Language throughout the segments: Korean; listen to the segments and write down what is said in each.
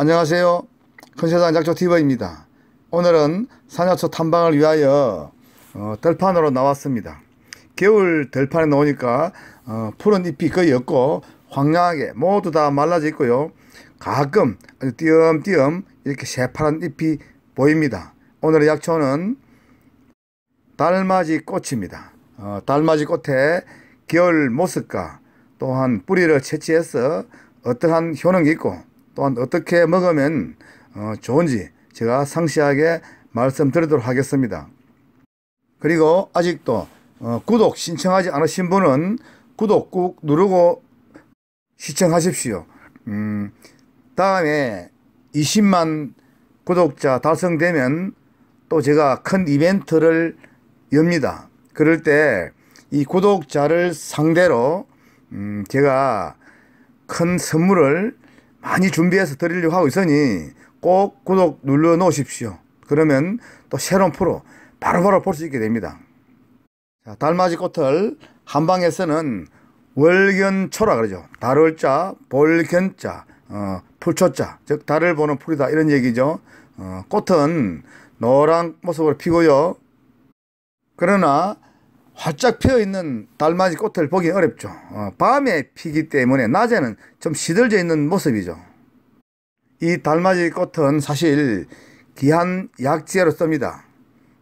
안녕하세요. 큰세상 약초 티버입니다. 오늘은 산약초 탐방을 위하여 어, 들판으로 나왔습니다. 겨울 들판에 나오니까 어, 푸른 잎이 거의 없고 황량하게 모두 다 말라져 있고요. 가끔 아주 띄엄띄엄 이렇게 새파란 잎이 보입니다. 오늘의 약초는 달맞이 꽃입니다. 어, 달맞이 꽃에 겨울 모습과 또한 뿌리를 채취해서 어떠한 효능이 있고 또한 어떻게 먹으면 어, 좋은지 제가 상세하게 말씀드리도록 하겠습니다. 그리고 아직도 어, 구독 신청하지 않으신 분은 구독 꾹 누르고 시청하십시오. 음, 다음에 20만 구독자 달성되면 또 제가 큰 이벤트를 엽니다. 그럴 때 이 구독자를 상대로 음, 제가 큰 선물을 많이 준비해서 드리려고 하고 있으니 꼭 구독 눌러 놓으십시오. 그러면 또 새로운 프로 바로바로 볼 수 있게 됩니다. 자, 달맞이 꽃을 한방에서는 월견초라 그러죠. 달월자, 볼견자, 어, 풀초자, 즉 달을 보는 풀이다 이런 얘기죠. 어, 꽃은 노란 모습으로 피고요. 그러나 활짝 피어있는 달맞이 꽃을 보기 어렵죠. 어, 밤에 피기 때문에 낮에는 좀 시들져 있는 모습이죠. 이 달맞이 꽃은 사실 귀한 약재로 씁니다.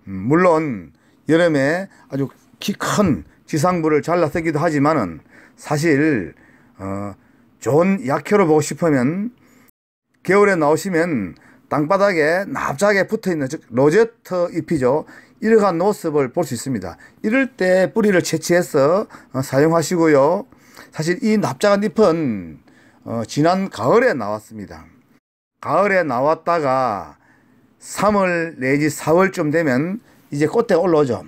음, 물론 여름에 아주 키 큰 지상부를 잘라 쓰기도 하지만은 사실 어, 좋은 약효로 보고 싶으면 겨울에 나오시면 땅바닥에 납작에 붙어 있는 즉 로제트 잎이죠. 이러한 모습을 볼 수 있습니다. 이럴 때 뿌리를 채취해서 어, 사용하시고요. 사실 이 납작한 잎은 어, 지난 가을에 나왔습니다. 가을에 나왔다가 3월 내지 4월쯤 되면 이제 꽃대 올라오죠.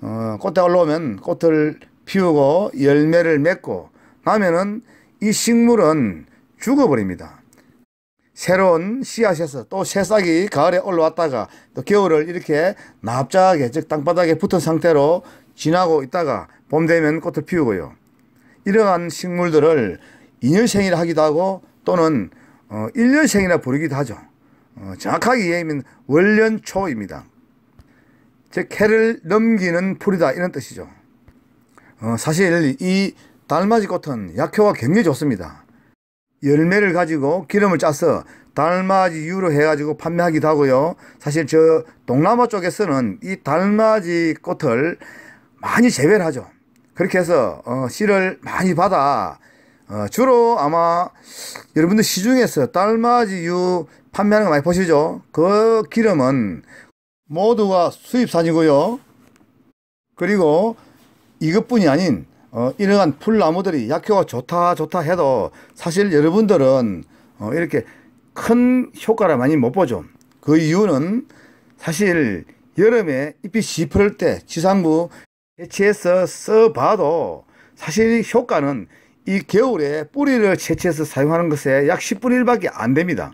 어, 꽃대 올라오면 꽃을 피우고 열매를 맺고 나면은 이 식물은 죽어버립니다. 새로운 씨앗에서 또 새싹이 가을에 올라왔다가 또 겨울을 이렇게 납작하게 즉 땅바닥에 붙은 상태로 지나고 있다가 봄 되면 꽃을 피우고요. 이러한 식물들을 인열생이라 하기도 하고 또는 어, 일년생이라 부르기도 하죠. 어, 정확하게 얘기하면 월련초입니다. 즉 해를 넘기는 풀이다 이런 뜻이죠. 어, 사실 이 달맞이 꽃은 약효가 굉장히 좋습니다. 열매를 가지고 기름을 짜서 달맞이유로 해가지고 판매하기도 하고요. 사실 저 동남아 쪽에서는 이 달맞이 꽃을 많이 재배를 하죠. 그렇게 해서 어, 씨를 많이 받아 어, 주로 아마 여러분들 시중에서 달맞이유 판매하는 거 많이 보시죠. 그 기름은 모두가 수입산이고요. 그리고 이것뿐이 아닌 어, 이러한 풀나무들이 약효가 좋다 좋다 해도 사실 여러분들은 어, 이렇게 큰 효과를 많이 못 보죠. 그 이유는 사실 여름에 잎이 시퍼럴 때지산부 해체해서 써봐도 사실 효과는 이 겨울에 뿌리를 채취해서 사용하는 것에 약 10분의 1밖에 안 됩니다.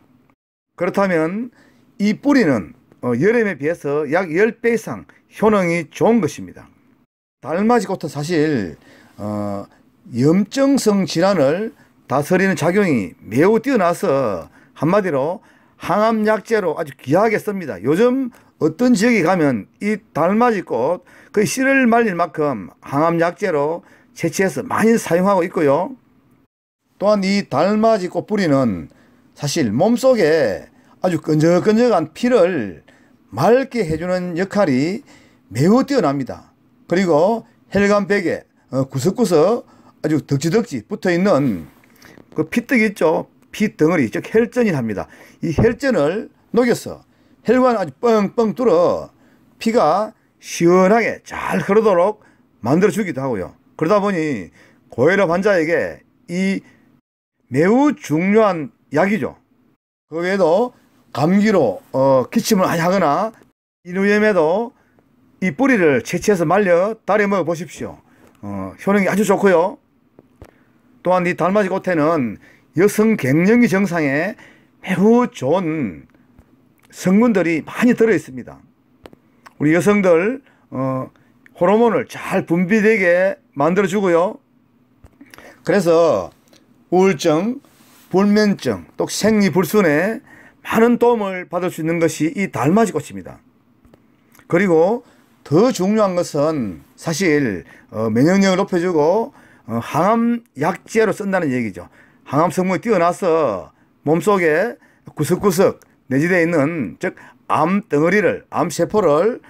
그렇다면 이 뿌리는 어, 여름에 비해서 약 10배 이상 효능이 좋은 것입니다. 달맞이 꽃은 사실 어, 염증성 질환을 다스리는 작용이 매우 뛰어나서 한마디로 항암약재로 아주 귀하게 씁니다. 요즘 어떤 지역에 가면 이 달맞이꽃 그 씨를 말릴 만큼 항암약재로 채취해서 많이 사용하고 있고요. 또한 이 달맞이꽃 뿌리는 사실 몸속에 아주 끈적끈적한 피를 맑게 해주는 역할이 매우 뛰어납니다. 그리고 혈관 베개, 어, 구석구석 아주 덕지덕지 붙어 있는 그 피떡이 있죠. 피덩어리, 즉 혈전이 합니다. 이 혈전을 녹여서 혈관 아주 뻥뻥 뚫어 피가 시원하게 잘 흐르도록 만들어 주기도 하고요. 그러다 보니 고혈압 환자에게 이 매우 중요한 약이죠. 그 외에도 감기로 어, 기침을 많이 하거나 인후염에도 이 뿌리를 채취해서 말려 달여 먹어 보십시오. 어, 효능이 아주 좋고요. 또한 이 달맞이 고태는 여성 갱년기 증상에 매우 좋은 성분들이 많이 들어 있습니다. 우리 여성들 어, 호르몬을 잘 분비되게 만들어 주고요. 그래서 우울증, 불면증, 또 생리불순에 많은 도움을 받을 수 있는 것이 이 달맞이 꽃입니다. 그리고 더 중요한 것은 사실 어, 면역력을 높여주고 어, 항암 약제로 쓴다는 얘기죠. 항암 성분이 뛰어나서 몸속에 구석구석 내지되어 있는 즉 암 덩어리를 암 세포를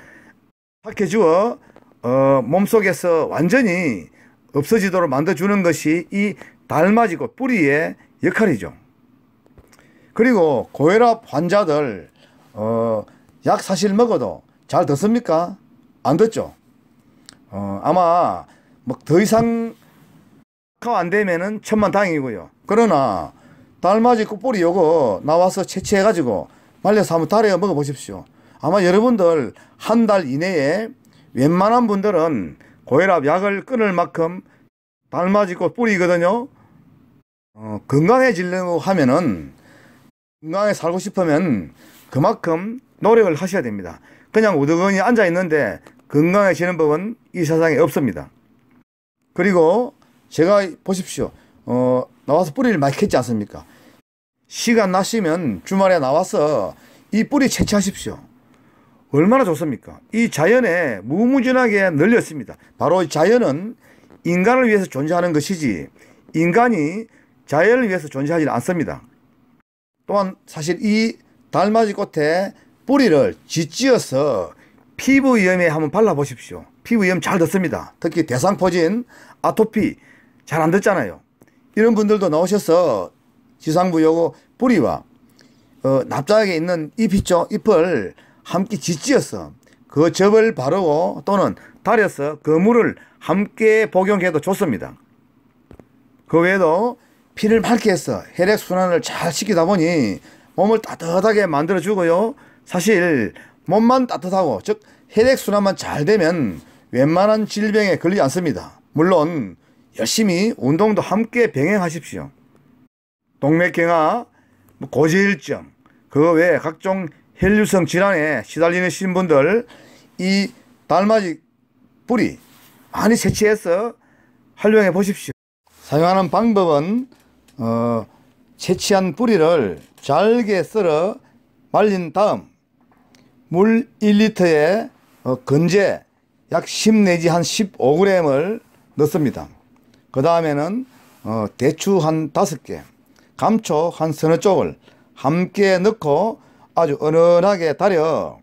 탁해 주어 어, 몸속에서 완전히 없어지도록 만들어주는 것이 이 달맞이고 뿌리의 역할이죠. 그리고 고혈압 환자들 어, 약 사실 먹어도 잘 듣습니까? 안 됐죠. 어, 아마 막더 뭐 이상 안 되면은 천만 다행이고요. 그러나 달맞이 꽃보리 요거 나와서 채취해가지고 말려서 한번 달에 먹어보십시오. 아마 여러분들 한 달 이내에 웬만한 분들은 고혈압 약을 끊을 만큼 달맞이 꽃뿌리거든요. 어, 건강해지려고 하면은 건강에 살고 싶으면 그만큼 노력을 하셔야 됩니다. 그냥 우두근이 앉아 있는데 건강해지는 법은 이 세상에 없습니다. 그리고 제가 보십시오. 어, 나와서 뿌리를 많이 캐지 않습니까? 시간 나시면 주말에 나와서 이 뿌리 채취하십시오. 얼마나 좋습니까? 이 자연에 무무진하게 늘렸습니다. 바로 자연은 인간을 위해서 존재하는 것이지 인간이 자연을 위해서 존재하지 않습니다. 또한 사실 이 달맞이 꽃에 뿌리를 쥐지어서 피부염에 위 한번 발라보십시오. 피부염 위잘 듣습니다. 특히 대상포진, 아토피 잘 안 듣잖아요. 이런 분들도 나오셔서 지상부 요거 뿌리와 어, 납작에 있는 잎이죠 잎을 함께 짓지어서 그 접을 바르고 또는 다려서그물을 함께 복용해도 좋습니다. 그 외에도 피를 맑게 해서 혈액순환을 잘 시키다 보니 몸을 따뜻하게 만들어주고요. 사실 몸만 따뜻하고 즉 혈액 순환만 잘 되면 웬만한 질병에 걸리지 않습니다. 물론 열심히 운동도 함께 병행하십시오. 동맥경화, 뭐 고지혈증, 그 외에 각종 혈류성 질환에 시달리는 분들 이 달맞이 뿌리 많이 채취해서 활용해 보십시오. 사용하는 방법은 어, 채취한 뿌리를 잘게 썰어 말린 다음 물 1리터에 건제 어, 약10 내지 한 15g을 넣습니다. 그 다음에는 어, 대추 한 5개, 감초 한 서너 쪽을 함께 넣고 아주 은은하게 달여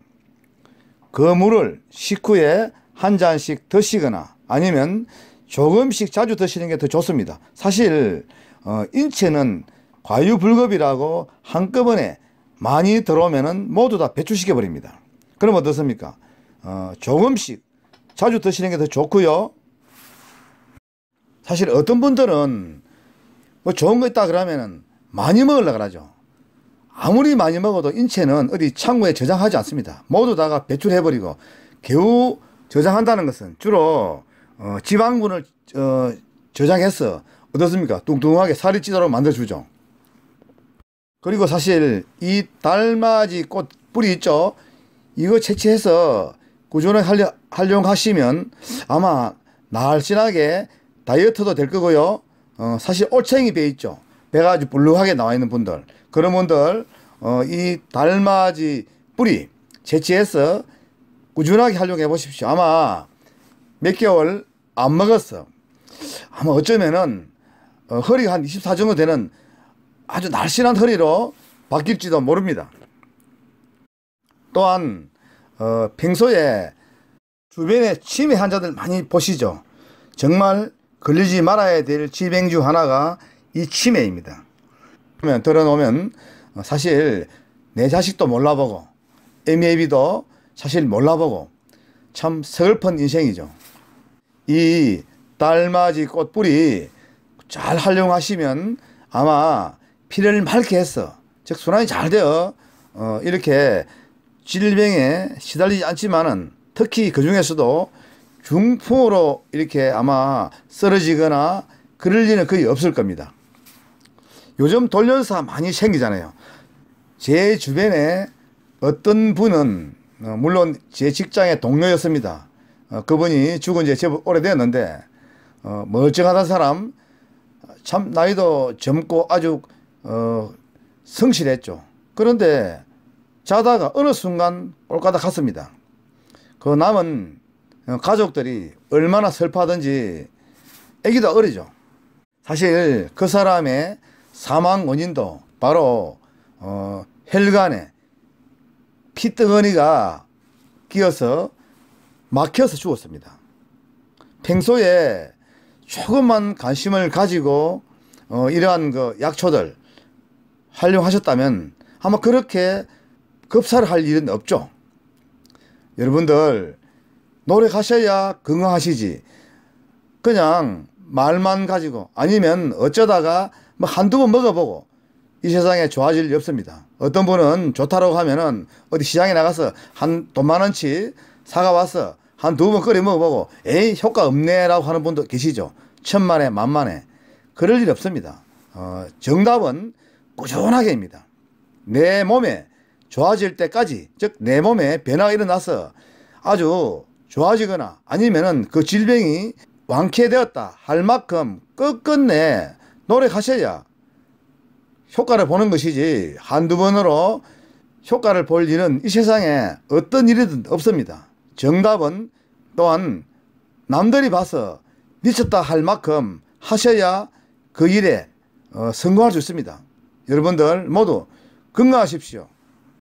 그 물을 식후에 한 잔씩 드시거나 아니면 조금씩 자주 드시는 게 더 좋습니다. 사실 어, 인체는 과유불급이라고 한꺼번에 많이 들어오면은 모두 다 배출시켜 버립니다. 그럼 어떻습니까? 어, 조금씩 자주 드시는 게 더 좋고요. 사실 어떤 분들은 뭐 좋은 거 있다 그러면은 많이 먹으려 그러죠. 아무리 많이 먹어도 인체는 어디 창고에 저장하지 않습니다. 모두 다가 배출해 버리고 겨우 저장한다는 것은 주로 어, 지방분을 어, 저장해서 어떻습니까? 뚱뚱하게 살이 찌도록 만들어주죠. 그리고 사실 이 달맞이 꽃 뿌리 있죠. 이거 채취해서 꾸준히 활용, 하시면 아마 날씬하게 다이어트도 될 거고요. 어, 사실 올챙이 배 있죠. 배가 아주 블루하게 나와 있는 분들. 그런 분들 어, 이 달맞이 뿌리 채취해서 꾸준하게 활용해 보십시오. 아마 몇 개월 안 먹었어. 아마 어쩌면은 어, 허리가 한 24 정도 되는 아주 날씬한 허리로 바뀔지도 모릅니다. 또한 어, 평소에 주변에 치매 환자들 많이 보시죠. 정말 걸리지 말아야 될 질병 중 하나가 이 치매입니다. 그러면 들어놓으면 사실 내 자식도 몰라보고 애미애도 사실 몰라보고 참 서글픈 인생이죠. 이 달맞이 꽃불이 잘 활용하시면 아마 피를 맑게 했어. 즉 순환이 잘 되어 어, 이렇게 질병에 시달리지 않지만은 특히 그 중에서도 중풍으로 이렇게 아마 쓰러지거나 그럴 일은 거의 없을 겁니다. 요즘 돌연사 많이 생기잖아요. 제 주변에 어떤 분은 어, 물론 제 직장의 동료였습니다. 어, 그분이 죽은 지 제법 오래되었는데 어, 멀쩡하다 사람 참 나이도 젊고 아주 어, 성실했죠. 그런데 자다가 어느 순간 올까닥 갔습니다. 그 남은 가족들이 얼마나 슬퍼하든지 애기도 어리죠. 사실 그 사람의 사망 원인도 바로 어, 혈관에 피뜨어니가 끼어서 막혀서 죽었습니다. 평소에 조금만 관심을 가지고 어, 이러한 그 약초들 활용하셨다면 아마 그렇게 급사를 할 일은 없죠. 여러분들 노력하셔야 건강하시지 그냥 말만 가지고 아니면 어쩌다가 뭐 한두 번 먹어보고 이 세상에 좋아질 일 없습니다. 어떤 분은 좋다라고 하면은 어디 시장에 나가서 한 돈 만 원치 사가 와서 한두 번 끓여 먹어보고 에이 효과 없네라고 하는 분도 계시죠. 천만에 만만에 그럴 일 없습니다. 어, 정답은 꾸준하게입니다. 내 몸에 좋아질 때까지, 즉, 내 몸에 변화가 일어나서 아주 좋아지거나 아니면은 그 질병이 완쾌되었다 할 만큼 끝끝내 노력하셔야 효과를 보는 것이지 한두 번으로 효과를 볼 일은 이 세상에 어떤 일이든 없습니다. 정답은 또한 남들이 봐서 미쳤다 할 만큼 하셔야 그 일에 어, 성공할 수 있습니다. 여러분들 모두 건강하십시오.